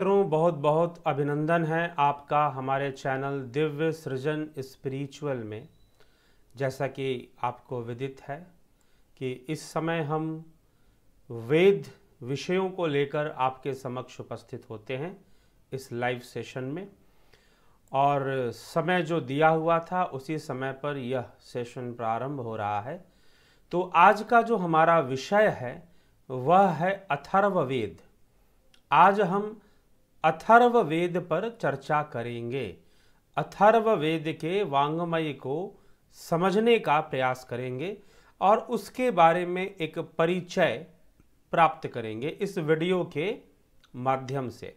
मित्रों बहुत बहुत अभिनंदन है आपका हमारे चैनल दिव्य सृजन स्पिरिचुअल में जैसा कि आपको विदित है कि इस समय हम वेद विषयों को लेकर आपके समक्ष उपस्थित होते हैं इस लाइव सेशन में और समय जो दिया हुआ था उसी समय पर यह सेशन प्रारंभ हो रहा है तो आज का जो हमारा विषय है वह है अथर्ववेद आज हम अथर्व वेद पर चर्चा करेंगे अथर्व वेद के वांगमय को समझने का प्रयास करेंगे और उसके बारे में एक परिचय प्राप्त करेंगे इस वीडियो के माध्यम से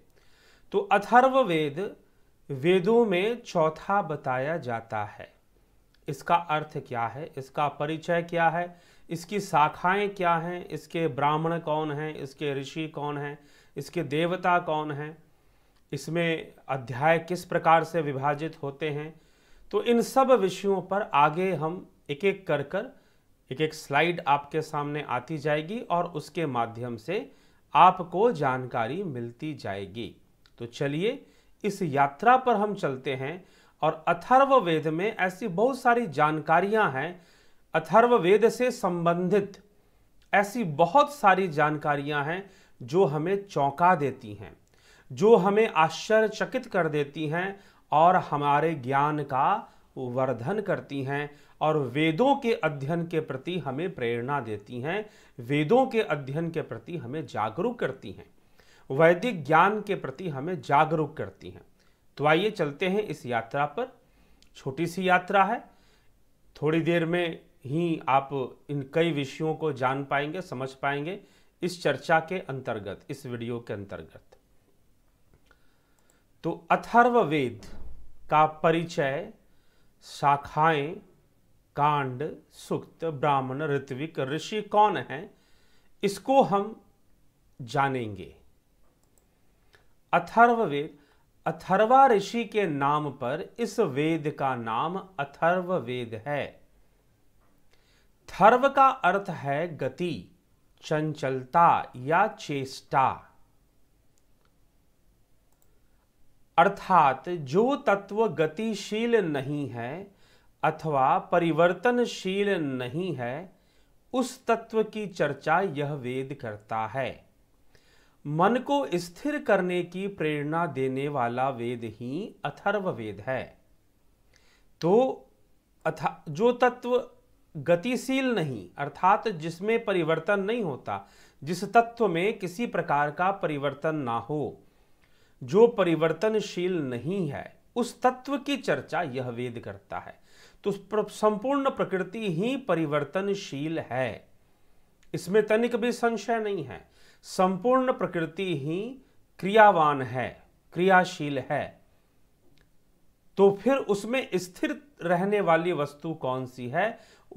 तो अथर्व वेद वेदों में चौथा बताया जाता है इसका अर्थ क्या है इसका परिचय क्या है इसकी शाखाएं क्या हैं इसके ब्राह्मण कौन हैं इसके ऋषि कौन हैं इसके देवता कौन हैं इसमें अध्याय किस प्रकार से विभाजित होते हैं तो इन सब विषयों पर आगे हम एक एक कर कर एक एक स्लाइड आपके सामने आती जाएगी और उसके माध्यम से आपको जानकारी मिलती जाएगी तो चलिए इस यात्रा पर हम चलते हैं और अथर्व वेद में ऐसी बहुत सारी जानकारियां हैं अथर्व वेद से संबंधित ऐसी बहुत सारी जानकारियां हैं जो हमें चौंका देती हैं जो हमें आश्चर्यचकित कर देती हैं और हमारे ज्ञान का वर्धन करती हैं और वेदों के अध्ययन के प्रति हमें प्रेरणा देती हैं वेदों के अध्ययन के प्रति हमें जागरूक करती हैं वैदिक ज्ञान के प्रति हमें जागरूक करती हैं तो आइए चलते हैं इस यात्रा पर छोटी सी यात्रा है थोड़ी देर में ही आप इन कई विषयों को जान पाएंगे समझ पाएंगे इस चर्चा के अंतर्गत इस वीडियो के अंतर्गत तो अथर्ववेद का परिचय शाखाएं कांड सुक्त ब्राह्मण ऋत्विक ऋषि कौन है इसको हम जानेंगे अथर्ववेद अथर्वा ऋषि के नाम पर इस वेद का नाम अथर्ववेद है थर्व का अर्थ है गति चंचलता या चेष्टा अर्थात जो तत्व गतिशील नहीं है अथवा परिवर्तनशील नहीं है उस तत्व की चर्चा यह वेद करता है मन को स्थिर करने की प्रेरणा देने वाला वेद ही अथर्व वेद है तो अथा जो तत्व गतिशील नहीं अर्थात जिसमें परिवर्तन नहीं होता जिस तत्व में किसी प्रकार का परिवर्तन ना हो जो परिवर्तनशील नहीं है उस तत्व की चर्चा यह वेद करता है तो संपूर्ण प्रकृति ही परिवर्तनशील है इसमें तनिक भी संशय नहीं है संपूर्ण प्रकृति ही क्रियावान है क्रियाशील है तो फिर उसमें स्थिर रहने वाली वस्तु कौन सी है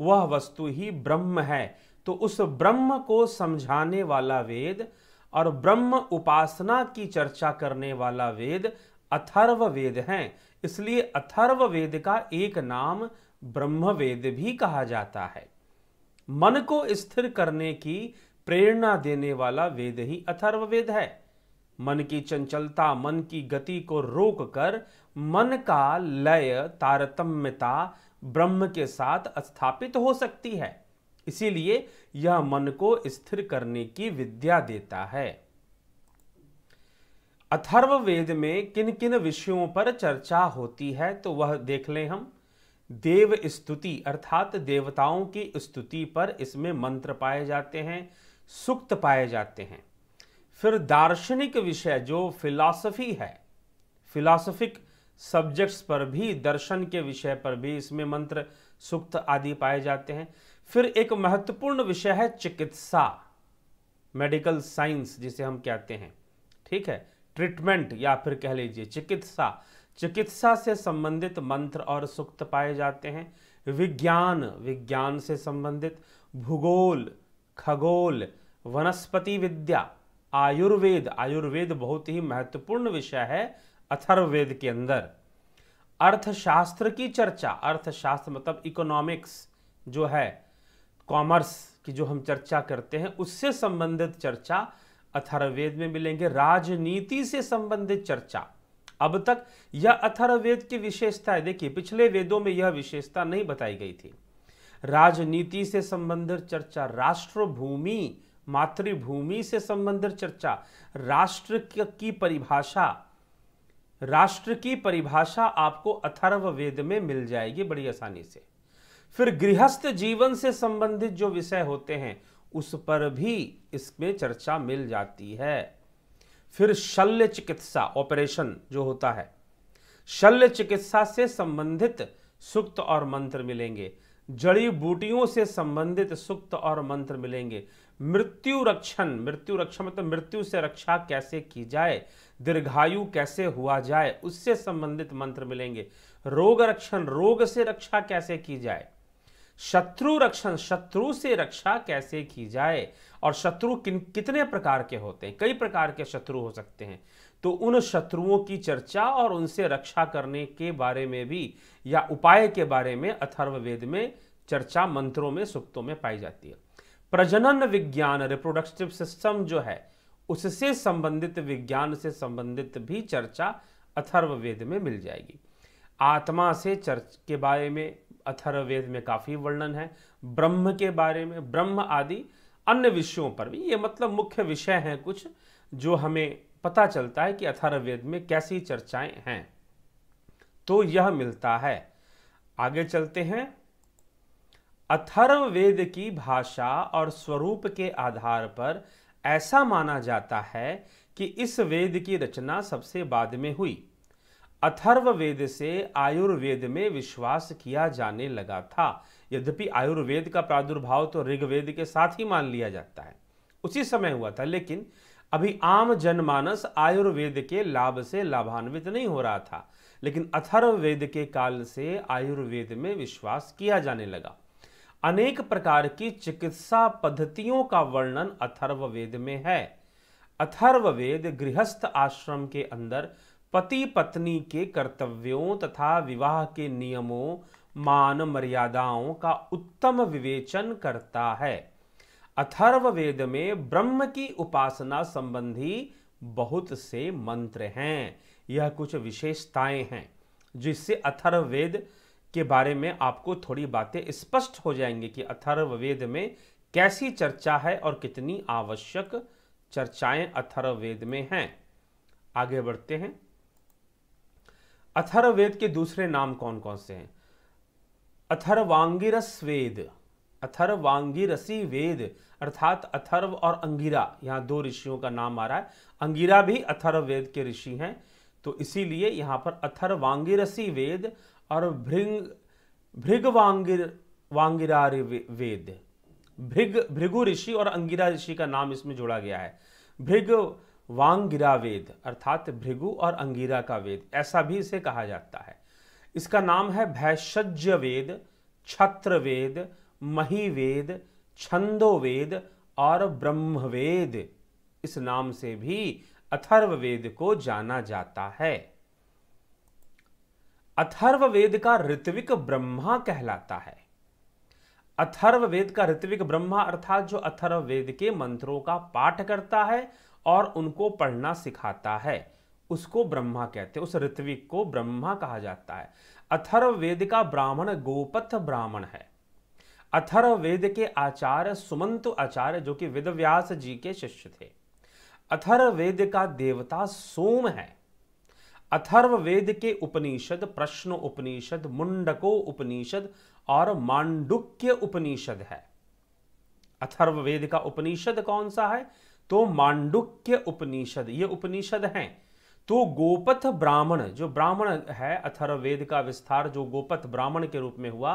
वह वस्तु ही ब्रह्म है तो उस ब्रह्म को समझाने वाला वेद और ब्रह्म उपासना की चर्चा करने वाला वेद अथर्व वेद है इसलिए अथर्व वेद का एक नाम ब्रह्म वेद भी कहा जाता है मन को स्थिर करने की प्रेरणा देने वाला वेद ही अथर्व वेद है मन की चंचलता मन की गति को रोक कर मन का लय तारतम्यता ब्रह्म के साथ स्थापित हो सकती है इसीलिए यह मन को स्थिर करने की विद्या देता है अथर्व वेद में किन किन विषयों पर चर्चा होती है तो वह देख लें हम देव स्तुति अर्थात देवताओं की स्तुति पर इसमें मंत्र पाए जाते हैं सुक्त पाए जाते हैं फिर दार्शनिक विषय जो फिलॉसफी है फिलॉसफिक सब्जेक्ट्स पर भी दर्शन के विषय पर भी इसमें मंत्र सुक्त आदि पाए जाते हैं फिर एक महत्वपूर्ण विषय है चिकित्सा मेडिकल साइंस जिसे हम कहते हैं ठीक है ट्रीटमेंट या फिर कह लीजिए चिकित्सा चिकित्सा से संबंधित मंत्र और सुक्त पाए जाते हैं विज्ञान विज्ञान से संबंधित भूगोल खगोल वनस्पति विद्या आयुर्वेद आयुर्वेद बहुत ही महत्वपूर्ण विषय है अथर्ववेद के अंदर अर्थशास्त्र की चर्चा अर्थशास्त्र मतलब इकोनॉमिक्स जो है कॉमर्स की जो हम चर्चा करते हैं उससे संबंधित चर्चा अथर्ववेद में मिलेंगे राजनीति से संबंधित चर्चा अब तक यह अथर्ववेद की विशेषता है देखिए पिछले वेदों में यह विशेषता नहीं बताई गई थी राजनीति से संबंधित चर्चा राष्ट्रभूमि मातृभूमि से संबंधित चर्चा राष्ट्र की परिभाषा राष्ट्र की परिभाषा आपको अथर्ववेद में मिल जाएगी बड़ी आसानी से फिर गृहस्थ जीवन से संबंधित जो विषय होते हैं उस पर भी इसमें चर्चा मिल जाती है फिर शल्य चिकित्सा ऑपरेशन जो होता है शल्य चिकित्सा से संबंधित सुक्त और मंत्र मिलेंगे जड़ी बूटियों से संबंधित सुक्त और मंत्र मिलेंगे मृत्यु रक्षण मृत्यु रक्षा मतलब मृत्यु से रक्षा कैसे की जाए दीर्घायु कैसे हुआ जाए उससे संबंधित मंत्र मिलेंगे रोग रक्षण रोग से रक्षा कैसे की जाए शत्रु रक्षण शत्रु से रक्षा कैसे की जाए और शत्रु किन कितने प्रकार के होते हैं कई प्रकार के शत्रु हो सकते हैं तो उन शत्रुओं की चर्चा और उनसे रक्षा करने के बारे में भी या उपाय के बारे में अथर्ववेद में चर्चा मंत्रों में सुक्तों में पाई जाती है प्रजनन विज्ञान रिप्रोडक्टिव सिस्टम जो है उससे संबंधित विज्ञान से संबंधित भी चर्चा अथर्ववेद में मिल जाएगी आत्मा से चर्च के बारे में अथर्ववेद में काफ़ी वर्णन है ब्रह्म के बारे में ब्रह्म आदि अन्य विषयों पर भी ये मतलब मुख्य विषय हैं कुछ जो हमें पता चलता है कि अथर्ववेद में कैसी चर्चाएं हैं तो यह मिलता है आगे चलते हैं अथर्ववेद की भाषा और स्वरूप के आधार पर ऐसा माना जाता है कि इस वेद की रचना सबसे बाद में हुई अथर्ववेद से आयुर्वेद में विश्वास किया जाने लगा था यद्यपि आयुर्वेद का प्रादुर्भाव तो ऋग्वेद के साथ ही मान लिया जाता है उसी समय हुआ था लेकिन अभी आम जनमानस आयुर्वेद के लाभ से लाभान्वित नहीं हो रहा था लेकिन अथर्ववेद के काल से आयुर्वेद में विश्वास किया जाने लगा अनेक प्रकार की चिकित्सा पद्धतियों का वर्णन अथर्ववेद में है अथर्ववेद गृहस्थ आश्रम के अंदर पति पत्नी के कर्तव्यों तथा विवाह के नियमों मान मर्यादाओं का उत्तम विवेचन करता है अथर्ववेद में ब्रह्म की उपासना संबंधी बहुत से मंत्र हैं यह कुछ विशेषताएं हैं जिससे अथर्ववेद के बारे में आपको थोड़ी बातें स्पष्ट हो जाएंगी कि अथर्ववेद में कैसी चर्चा है और कितनी आवश्यक चर्चाएं अथर्ववेद में हैं आगे बढ़ते हैं अथर्ववेद के दूसरे नाम कौन कौन से हैं अथर्वांगिरस वेद अथर्वांगिरसी वेद अर्थात अथर्व और अंगिरा यहाँ दो ऋषियों का नाम आ रहा है अंगिरा भी अथर्वेद के ऋषि हैं तो इसीलिए यहाँ पर अथर्वांगिरसी वेद और भृंग भृगवांगिर वांगिरा वेद भृग भृगु ऋषि और अंगिरा ऋषि का नाम इसमें जोड़ा गया है भृग वांगिरा वेद अर्थात भृगु और अंगिरा का वेद ऐसा भी इसे कहा जाता है इसका नाम है भैषज्य वेद छत्र वेद मही वेद छंदो वेद और ब्रह्मवेद इस नाम से भी अथर्ववेद को जाना जाता है अथर्ववेद का ऋत्विक ब्रह्मा कहलाता है अथर्ववेद का ऋत्विक ब्रह्मा अर्थात जो अथर्ववेद के मंत्रों का पाठ करता है और उनको पढ़ना सिखाता है उसको ब्रह्मा कहते हैं उस ऋत्विक को ब्रह्मा कहा जाता है अथर्ववेद का ब्राह्मण गोपथ ब्राह्मण है अथर्ववेद के आचार्य सुमंत आचार्य जो कि वेदव्यास जी के शिष्य थे अथर्ववेद का देवता सोम है अथर्ववेद के उपनिषद प्रश्न उपनिषद मुंडको उपनिषद और मांडुक्य उपनिषद है अथर्ववेद का उपनिषद कौन सा है तो मांडुक्य उपनिषद ये उपनिषद हैं तो गोपथ ब्राह्मण जो ब्राह्मण है अथर्ववेद का विस्तार जो गोपथ ब्राह्मण के रूप में हुआ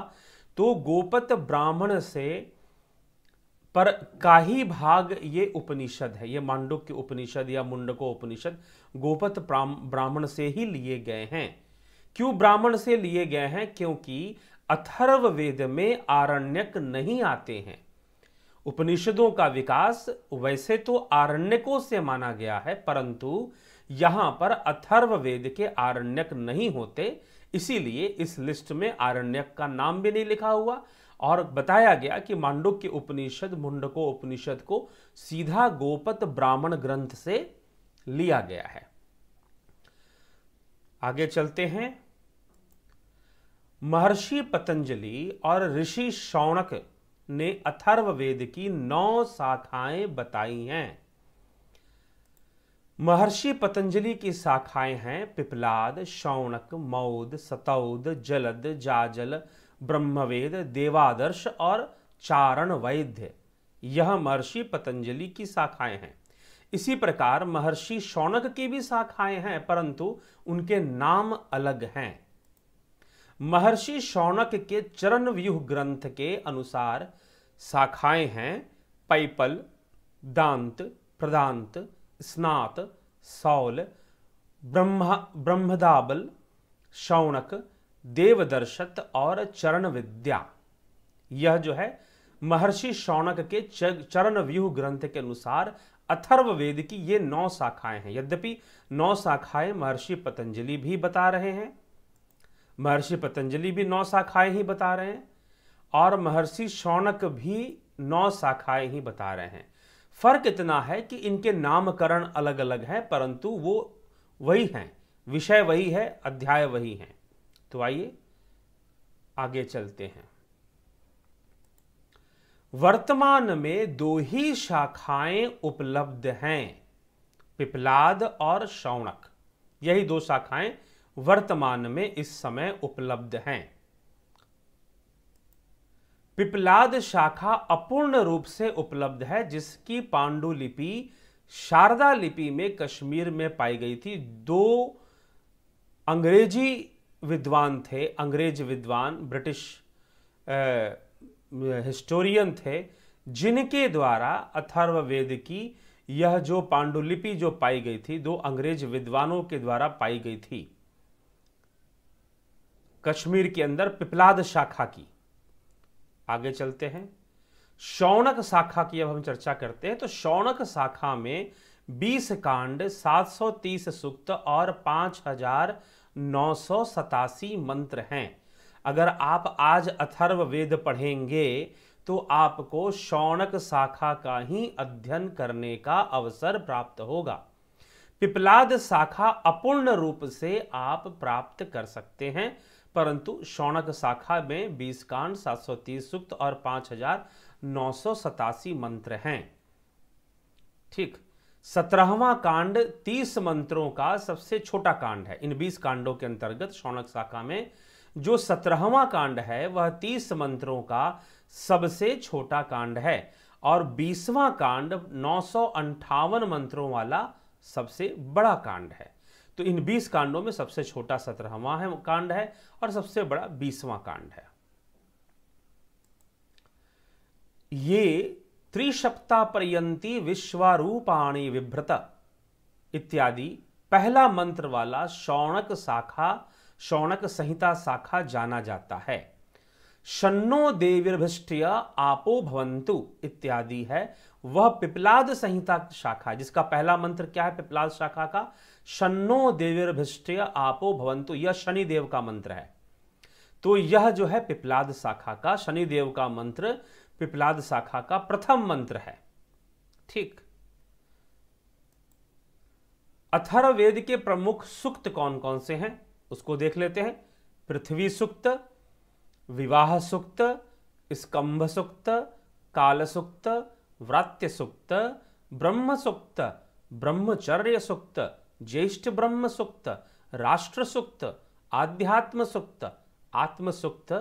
तो गोपथ ब्राह्मण से पर का ही भाग ये उपनिषद है ये मांडुक्य उपनिषद या मुंडको उपनिषद गोपथ ब्राह्मण से ही लिए गए हैं क्यों ब्राह्मण से लिए गए हैं क्योंकि अथर्ववेद में आरण्यक नहीं आते हैं उपनिषदों का विकास वैसे तो आरण्यकों से माना गया है परंतु यहाँ पर अथर्व वेद के आरण्यक नहीं होते इसीलिए इस लिस्ट में आरण्यक का नाम भी नहीं लिखा हुआ और बताया गया कि मांडुक के उपनिषद मुंडको उपनिषद को सीधा गोपत ब्राह्मण ग्रंथ से लिया गया है आगे चलते हैं महर्षि पतंजलि और ऋषि शौनक ने अथर्ववेद की नौ शाखाएं बताई हैं महर्षि पतंजलि की शाखाएं हैं पिपलाद शौनक मौद सतौद जलद जाजल ब्रह्मवेद देवादर्श और चारण वैद्य यह महर्षि पतंजलि की शाखाएं हैं इसी प्रकार महर्षि शौनक की भी शाखाएं हैं परंतु उनके नाम अलग हैं महर्षि शौनक के चरण व्यूह ग्रंथ के अनुसार शाखाएं हैं पैपल दांत प्रदांत स्नात सौल ब्रह्म ब्रह्मदाबल शौनक देवदर्शत और चरण विद्या यह जो है महर्षि शौनक के चरण व्यूह ग्रंथ के अनुसार अथर्ववेद की ये नौ शाखाएं हैं यद्यपि नौ शाखाएं महर्षि पतंजलि भी बता रहे हैं महर्षि पतंजलि भी नौ शाखाएं ही बता रहे हैं और महर्षि शौनक भी नौ शाखाएं ही बता रहे हैं फर्क इतना है कि इनके नामकरण अलग अलग हैं परंतु वो वही हैं विषय वही है अध्याय वही है तो आइए आगे चलते हैं वर्तमान में दो ही शाखाएं उपलब्ध हैं पिपलाद और शौनक यही दो शाखाएं वर्तमान में इस समय उपलब्ध हैं पिपलाद शाखा अपूर्ण रूप से उपलब्ध है जिसकी पांडुलिपि शारदा लिपि में कश्मीर में पाई गई थी दो अंग्रेजी विद्वान थे अंग्रेज विद्वान ब्रिटिश हिस्टोरियन थे जिनके द्वारा अथर्ववेद की यह जो पांडुलिपि जो पाई गई थी दो अंग्रेज विद्वानों के द्वारा पाई गई थी कश्मीर के अंदर पिपलाद शाखा की आगे चलते हैं शौनक शाखा की अब हम चर्चा करते हैं तो शौनक शाखा में 20 कांड 730 सूक्त और पांच हजार नौ सौ सतासी मंत्र हैं अगर आप आज अथर्व वेद पढ़ेंगे तो आपको शौनक शाखा का ही अध्ययन करने का अवसर प्राप्त होगा पिपलाद शाखा अपूर्ण रूप से आप प्राप्त कर सकते हैं परंतु शौनक शाखा में बीस कांड सात सौ तीस और पांच हजार नौ सौ सतासी मंत्र हैं ठीक सत्रहवा कांड तीस मंत्रों का सबसे छोटा कांड है इन बीस कांडों के अंतर्गत शौनक शाखा में जो सत्रहवा कांड है वह तीस मंत्रों का सबसे छोटा कांड है और बीसवां कांड नौ मंत्रों वाला सबसे बड़ा कांड है तो इन बीस कांडों में सबसे छोटा सत्रहवा है कांड है और सबसे बड़ा बीसवां कांड है ये त्रिशप्ता पर्यंती विश्वरूपाणी विभ्रत इत्यादि पहला मंत्र वाला शौनक शाखा शौणक संहिता शाखा जाना जाता है शन्नो देवीर्भिष्ट आपो भवंतु इत्यादि है वह पिपलाद संहिता शाखा जिसका पहला मंत्र क्या है पिपलाद शाखा का शन्नो देवीरभिष्टय आपो भवंतु यह शनि देव का मंत्र है तो यह जो है पिपलाद शाखा का शनि देव का मंत्र पिपलाद शाखा का प्रथम मंत्र है ठीक अथर्वेद के प्रमुख सूक्त कौन कौन से हैं उसको देख लेते हैं पृथ्वी सूक्त विवाह सूक्त स्कंभ सूक्त काल सूक्त व्रात्य सूक्त ब्रह्म सूक्त ब्रह्मचर्य सूक्त ज्येष्ठ ब्रह्म सुक्त राष्ट्र सुक्त आध्यात्म सुक्त आत्म सुक्त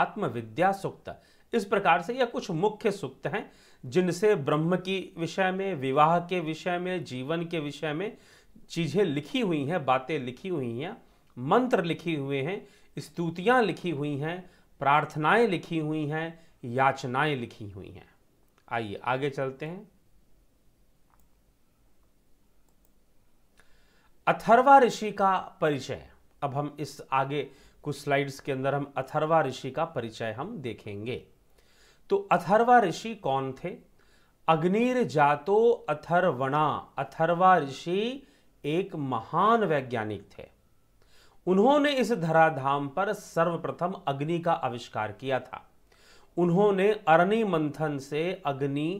आत्मविद्या सुक्त इस प्रकार से यह कुछ मुख्य सूक्त हैं जिनसे ब्रह्म की विषय में विवाह के विषय में जीवन के विषय में चीज़ें लिखी हुई हैं बातें लिखी हुई हैं मंत्र लिखे हुए हैं स्तुतियां लिखी हुई हैं प्रार्थनाएं लिखी हुई हैं याचनाएं लिखी हुई हैं आइए आगे चलते हैं अथर्वा ऋषि का परिचय अब हम इस आगे कुछ स्लाइड्स के अंदर हम अथर्वा ऋषि का परिचय हम देखेंगे तो अथर्वा ऋषि कौन थे अग्निर जातो अथर्वणा अथर्वा ऋषि एक महान वैज्ञानिक थे उन्होंने इस धराधाम पर सर्वप्रथम अग्नि का आविष्कार किया था उन्होंने अरणि मंथन से अग्नि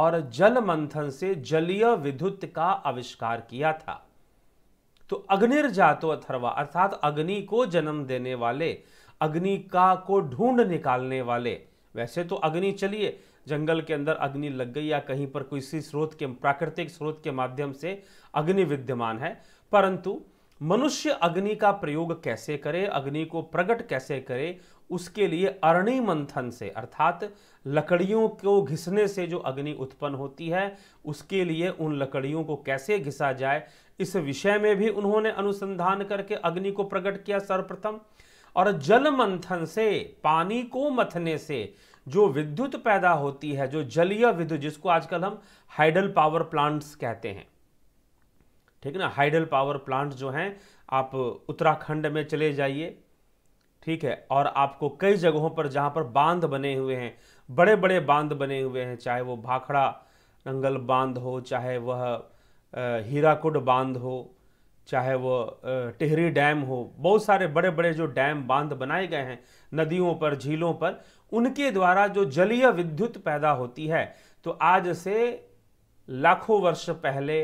और जल मंथन से जलीय विद्युत का आविष्कार किया था तो अग्निर्जातो अथर्वा अर्थात अग्नि को जन्म देने वाले अग्नि का को ढूंढ निकालने वाले वैसे तो अग्नि चलिए जंगल के अंदर अग्नि लग गई या कहीं पर किसी स्रोत के प्राकृतिक स्रोत के माध्यम से अग्नि विद्यमान है परंतु मनुष्य अग्नि का प्रयोग कैसे करे अग्नि को प्रकट कैसे करे उसके लिए अरणि मंथन से अर्थात लकड़ियों को घिसने से जो अग्नि उत्पन्न होती है उसके लिए उन लकड़ियों को कैसे घिसा जाए इस विषय में भी उन्होंने अनुसंधान करके अग्नि को प्रकट किया सर्वप्रथम और जल मंथन से पानी को मथने से जो विद्युत पैदा होती है जो जलीय विद्युत जिसको आजकल हम हाइडल पावर प्लांट्स कहते हैं ठीक ना हाइडल पावर प्लांट जो हैं आप उत्तराखंड में चले जाइए ठीक है और आपको कई जगहों पर जहां पर बांध बने हुए हैं बड़े बड़े बांध बने हुए हैं चाहे वो भाखड़ा नंगल बांध हो चाहे वह हीराकुड बांध हो चाहे वो टिहरी डैम हो बहुत सारे बड़े बड़े जो डैम बांध बनाए गए हैं नदियों पर झीलों पर उनके द्वारा जो जलीय विद्युत पैदा होती है तो आज से लाखों वर्ष पहले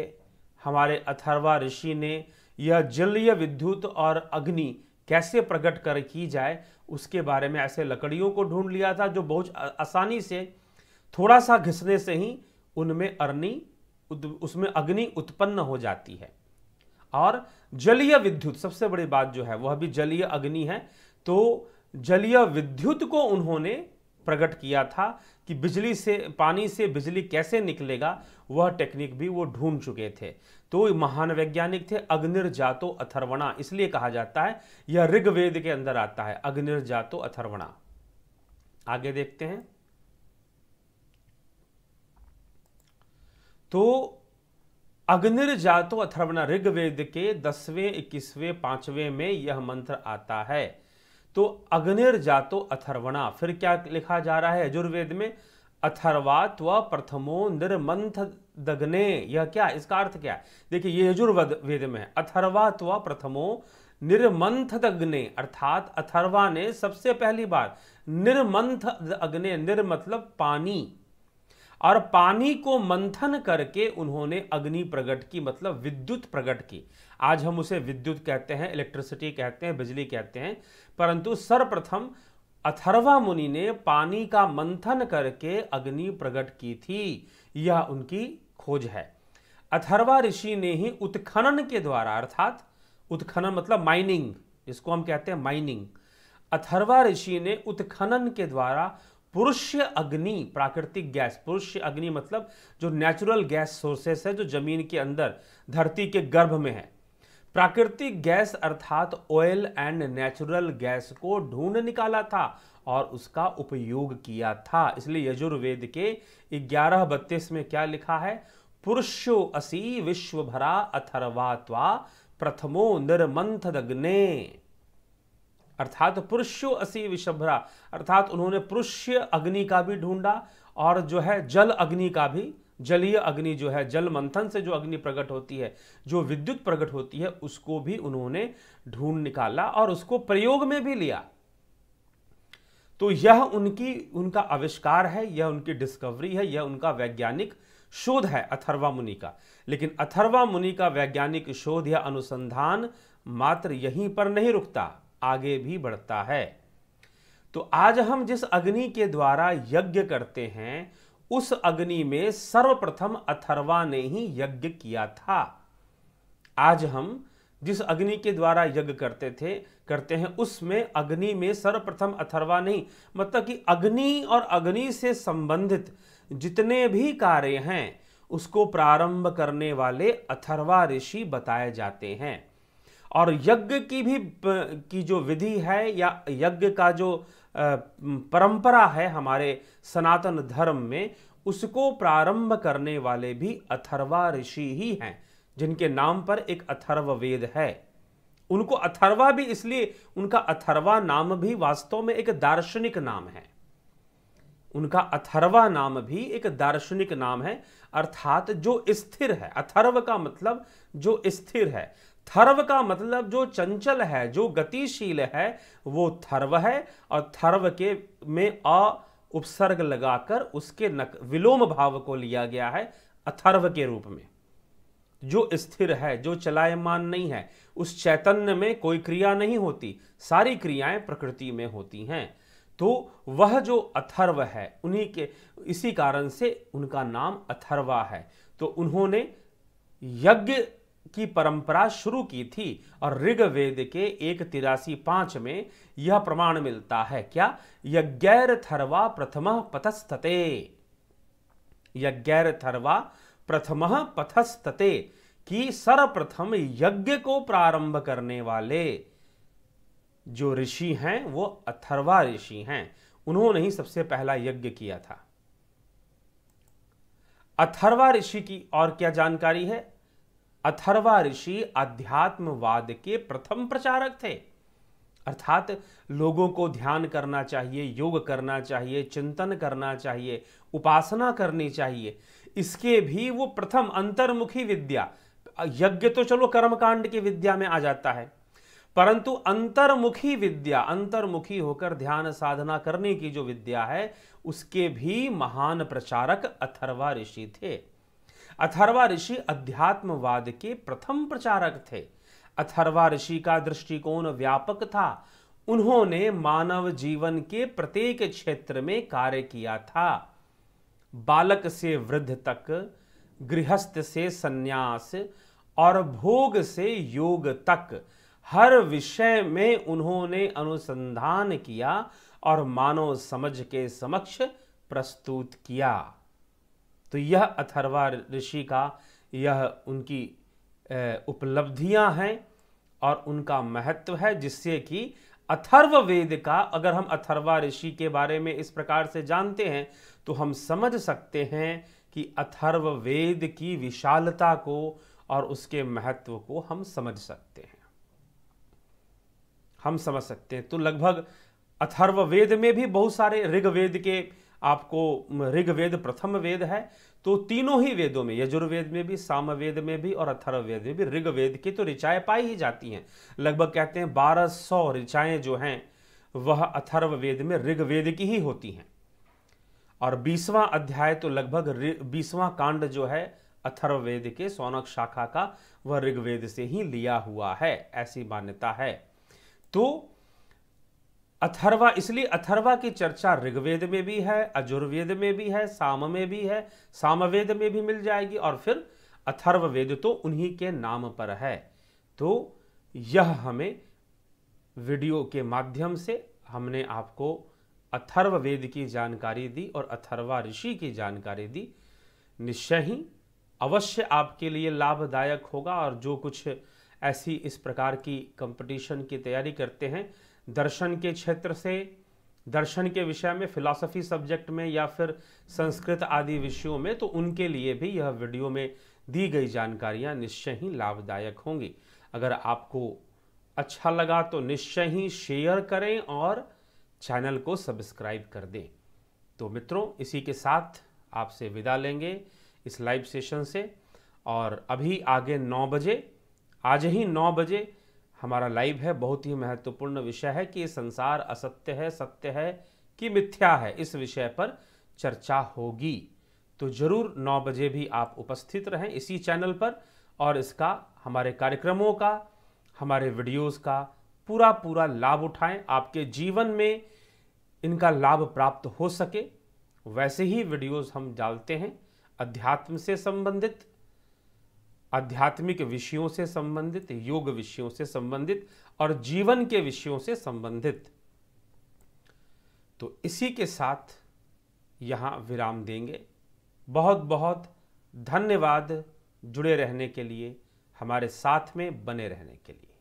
हमारे अथर्वा ऋषि ने यह जलीय विद्युत और अग्नि कैसे प्रकट कर की जाए उसके बारे में ऐसे लकड़ियों को ढूंढ लिया था जो बहुत आसानी से थोड़ा सा घिसने से ही उनमें अरनी उसमें अग्नि उत्पन्न हो जाती है और जलीय विद्युत सबसे बड़ी बात जो है वह भी जलीय अग्नि है तो जलीय विद्युत को उन्होंने प्रकट किया था कि बिजली से पानी से बिजली कैसे निकलेगा वह टेक्निक भी वो ढूंढ चुके थे तो महान वैज्ञानिक थे अग्निर्जातो अथर्वणा इसलिए कहा जाता है यह ऋग्वेद के अंदर आता है अग्निर्जातो अथर्वणा आगे देखते हैं तो जातो अथर्वना ऋग्वेद के दसवें इक्कीसवें पांचवें में यह मंत्र आता है तो जातो अथर्वणा फिर क्या लिखा जा रहा है यजुर्वेद में अथर्वात व प्रथमो निर्मंथ दग्ने यह क्या इसका अर्थ क्या है देखिए ये यजुर्वेद वेद में है अथर्वात व प्रथमो निर्मंथ दग्ने अर्थात अथर्वा ने सबसे पहली बार निर्मंथ अग्ने निर्मतलब मतलब पानी और पानी को मंथन करके उन्होंने अग्नि प्रकट की मतलब विद्युत प्रकट की आज हम उसे विद्युत कहते हैं इलेक्ट्रिसिटी कहते हैं बिजली कहते हैं परंतु सर्वप्रथम अथर्वा मुनि ने पानी का मंथन करके अग्नि प्रकट की थी यह उनकी खोज है अथर्वा ऋषि ने ही उत्खनन के द्वारा अर्थात उत्खनन मतलब माइनिंग जिसको हम कहते हैं माइनिंग अथर्वा ऋषि ने उत्खनन के द्वारा पुरुष अग्नि प्राकृतिक गैस पुरुष अग्नि मतलब जो नेचुरल गैस सोर्सेस है जो जमीन के अंदर धरती के गर्भ में है प्राकृतिक गैस अर्थात ऑयल एंड नेचुरल गैस को ढूंढ निकाला था और उसका उपयोग किया था इसलिए यजुर्वेद के ग्यारह बत्तीस में क्या लिखा है पुरुषो असी विश्वभरा अथर्वा प्रथमो निर्मंथदग्ने अर्थात पुरुषो असी विशभ्रा अर्थात उन्होंने पुरुष अग्नि का भी ढूंढा और जो है जल अग्नि का भी जलीय अग्नि जो है जल मंथन से जो अग्नि प्रकट होती है जो विद्युत प्रकट होती है उसको भी उन्होंने ढूंढ निकाला और उसको प्रयोग में भी लिया तो यह उनकी उनका आविष्कार है यह उनकी डिस्कवरी है यह उनका वैज्ञानिक शोध है अथर्वा मुनि का लेकिन अथर्वा मुनि का वैज्ञानिक शोध या अनुसंधान मात्र यहीं पर नहीं रुकता आगे भी बढ़ता है तो आज हम जिस अग्नि के द्वारा यज्ञ करते हैं उस अग्नि में सर्वप्रथम अथर्वा ने ही यज्ञ किया था आज हम जिस अग्नि के द्वारा यज्ञ करते थे करते हैं उसमें अग्नि में सर्वप्रथम अथर्वा नहीं मतलब कि अग्नि और अग्नि से संबंधित जितने भी कार्य हैं उसको प्रारंभ करने वाले अथर्वा ऋषि बताए जाते हैं और यज्ञ की भी की जो विधि है या यज्ञ का जो परंपरा है हमारे सनातन धर्म में उसको प्रारंभ करने वाले भी अथर्वा ऋषि ही हैं जिनके नाम पर एक अथर्व वेद है उनको अथर्वा भी इसलिए उनका अथर्वा नाम भी वास्तव में एक दार्शनिक नाम है उनका अथर्वा नाम भी एक दार्शनिक नाम है अर्थात जो स्थिर है अथर्व का मतलब जो स्थिर है थर्व का मतलब जो चंचल है जो गतिशील है वो थर्व है और थर्व के में अ उपसर्ग लगाकर उसके नक विलोम भाव को लिया गया है अथर्व के रूप में जो स्थिर है जो चलायमान नहीं है उस चैतन्य में कोई क्रिया नहीं होती सारी क्रियाएं प्रकृति में होती हैं तो वह जो अथर्व है उन्हीं के इसी कारण से उनका नाम अथर्वा है तो उन्होंने यज्ञ की परंपरा शुरू की थी और ऋग्वेद के एक तिरासी पांच में यह प्रमाण मिलता है क्या यज्ञर थरवा प्रथम पथस्थते यज्ञर थर्वा प्रथम पथस्थते कि सर्वप्रथम यज्ञ को प्रारंभ करने वाले जो ऋषि हैं वो अथर्वा ऋषि हैं उन्होंने ही सबसे पहला यज्ञ किया था अथर्वा ऋषि की और क्या जानकारी है अथर्वा ऋषि अध्यात्मवाद के प्रथम प्रचारक थे अर्थात लोगों को ध्यान करना चाहिए योग करना चाहिए चिंतन करना चाहिए उपासना करनी चाहिए इसके भी वो प्रथम अंतर्मुखी विद्या यज्ञ तो चलो कर्मकांड की विद्या में आ जाता है परंतु अंतर्मुखी विद्या अंतर्मुखी होकर ध्यान साधना करने की जो विद्या है उसके भी महान प्रचारक अथर्वा ऋषि थे अथर्वा ऋषि अध्यात्मवाद के प्रथम प्रचारक थे अथर्वा ऋषि का दृष्टिकोण व्यापक था उन्होंने मानव जीवन के प्रत्येक क्षेत्र में कार्य किया था बालक से वृद्ध तक गृहस्थ से सन्यास और भोग से योग तक हर विषय में उन्होंने अनुसंधान किया और मानव समझ के समक्ष प्रस्तुत किया तो यह अथर्वा ऋषि का यह उनकी उपलब्धियां हैं और उनका महत्व है जिससे कि अथर्व वेद का अगर हम अथर्वा ऋषि के बारे में इस प्रकार से जानते हैं तो हम समझ सकते हैं कि अथर्व वेद की विशालता को और उसके महत्व को हम समझ सकते हैं हम समझ सकते हैं तो लगभग अथर्व वेद में भी बहुत सारे ऋग्वेद के आपको ऋग्वेद प्रथम वेद है तो तीनों ही वेदों में यजुर्वेद में भी सामवेद में भी और अथर्ववेद में भी ऋग्वेद की तो ऋचाएँ पाई ही जाती हैं लगभग कहते हैं बारह सौ ऋचाएं जो हैं वह अथर्ववेद में ऋग्वेद की ही होती हैं और बीसवां अध्याय तो लगभग बीसवां कांड जो है अथर्ववेद के सौनक शाखा का वह ऋग्वेद से ही लिया हुआ है ऐसी मान्यता है तो अथर्वा इसलिए अथर्वा की चर्चा ऋग्वेद में भी है अजुर्वेद में भी है साम में भी है सामवेद में भी मिल जाएगी और फिर अथर्ववेद तो उन्हीं के नाम पर है तो यह हमें वीडियो के माध्यम से हमने आपको अथर्ववेद की जानकारी दी और अथर्वा ऋषि की जानकारी दी निश्चय ही अवश्य आपके लिए लाभदायक होगा और जो कुछ ऐसी इस प्रकार की कंपटीशन की तैयारी करते हैं दर्शन के क्षेत्र से दर्शन के विषय में फिलॉसफी सब्जेक्ट में या फिर संस्कृत आदि विषयों में तो उनके लिए भी यह वीडियो में दी गई जानकारियां निश्चय ही लाभदायक होंगी अगर आपको अच्छा लगा तो निश्चय ही शेयर करें और चैनल को सब्सक्राइब कर दें तो मित्रों इसी के साथ आपसे विदा लेंगे इस लाइव सेशन से और अभी आगे नौ बजे आज ही नौ बजे हमारा लाइव है बहुत ही महत्वपूर्ण विषय है कि संसार असत्य है सत्य है कि मिथ्या है इस विषय पर चर्चा होगी तो ज़रूर नौ बजे भी आप उपस्थित रहें इसी चैनल पर और इसका हमारे कार्यक्रमों का हमारे वीडियोस का पूरा पूरा लाभ उठाएं आपके जीवन में इनका लाभ प्राप्त हो सके वैसे ही वीडियोस हम डालते हैं अध्यात्म से संबंधित आध्यात्मिक विषयों से संबंधित योग विषयों से संबंधित और जीवन के विषयों से संबंधित तो इसी के साथ यहाँ विराम देंगे बहुत बहुत धन्यवाद जुड़े रहने के लिए हमारे साथ में बने रहने के लिए